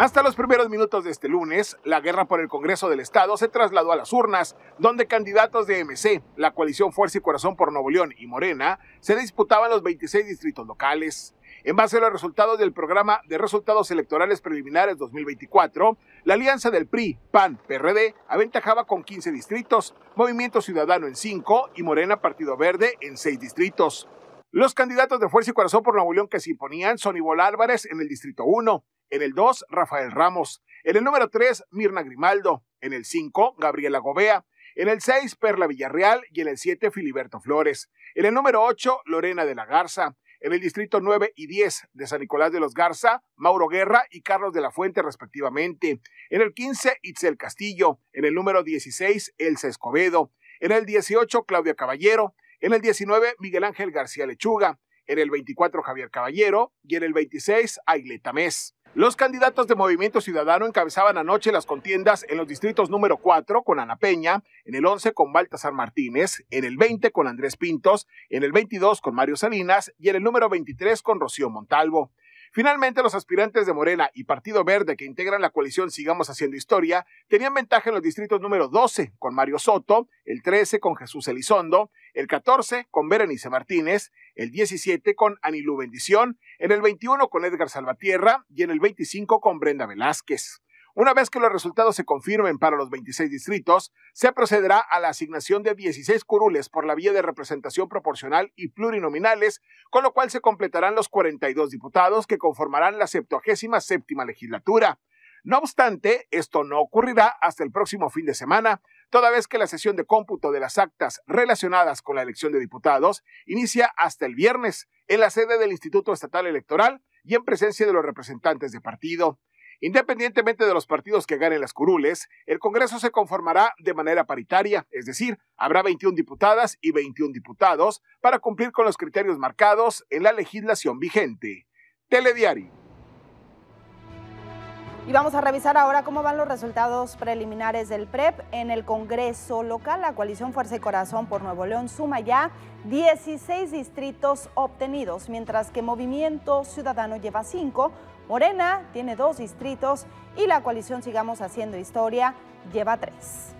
Hasta los primeros minutos de este lunes, la guerra por el Congreso del Estado se trasladó a las urnas, donde candidatos de MC, la coalición Fuerza y Corazón por Nuevo León y Morena, se disputaban los 26 distritos locales. En base a los resultados del programa de resultados electorales preliminares 2024, la alianza del PRI, PAN, PRD aventajaba con 15 distritos, Movimiento Ciudadano en 5 y Morena Partido Verde en 6 distritos. Los candidatos de Fuerza y Corazón por Nuevo León que se imponían son Ivol Álvarez en el Distrito 1, en el 2, Rafael Ramos. En el número 3, Mirna Grimaldo. En el 5, Gabriela Gobea. En el 6, Perla Villarreal. Y en el 7, Filiberto Flores. En el número 8, Lorena de la Garza. En el distrito 9 y 10 de San Nicolás de los Garza, Mauro Guerra y Carlos de la Fuente, respectivamente. En el 15, Itzel Castillo. En el número 16, Elsa Escobedo. En el 18, Claudia Caballero. En el 19, Miguel Ángel García Lechuga. En el 24, Javier Caballero. Y en el 26, Aileta Mes. Los candidatos de Movimiento Ciudadano encabezaban anoche las contiendas en los distritos número 4 con Ana Peña, en el 11 con Baltasar Martínez, en el 20 con Andrés Pintos, en el 22 con Mario Salinas y en el número 23 con Rocío Montalvo. Finalmente, los aspirantes de Morena y Partido Verde que integran la coalición Sigamos Haciendo Historia tenían ventaja en los distritos número 12 con Mario Soto, el 13 con Jesús Elizondo, el 14 con Berenice Martínez, el 17 con Anilú Bendición, en el 21 con Edgar Salvatierra y en el 25 con Brenda Velázquez. Una vez que los resultados se confirmen para los 26 distritos, se procederá a la asignación de 16 curules por la vía de representación proporcional y plurinominales, con lo cual se completarán los 42 diputados que conformarán la 77 legislatura. No obstante, esto no ocurrirá hasta el próximo fin de semana, toda vez que la sesión de cómputo de las actas relacionadas con la elección de diputados inicia hasta el viernes en la sede del Instituto Estatal Electoral y en presencia de los representantes de partido. Independientemente de los partidos que ganen las curules, el Congreso se conformará de manera paritaria, es decir, habrá 21 diputadas y 21 diputados para cumplir con los criterios marcados en la legislación vigente. Telediario. Y vamos a revisar ahora cómo van los resultados preliminares del PREP en el Congreso local. La coalición Fuerza y Corazón por Nuevo León suma ya 16 distritos obtenidos, mientras que Movimiento Ciudadano lleva 5, Morena tiene 2 distritos y la coalición Sigamos Haciendo Historia lleva 3.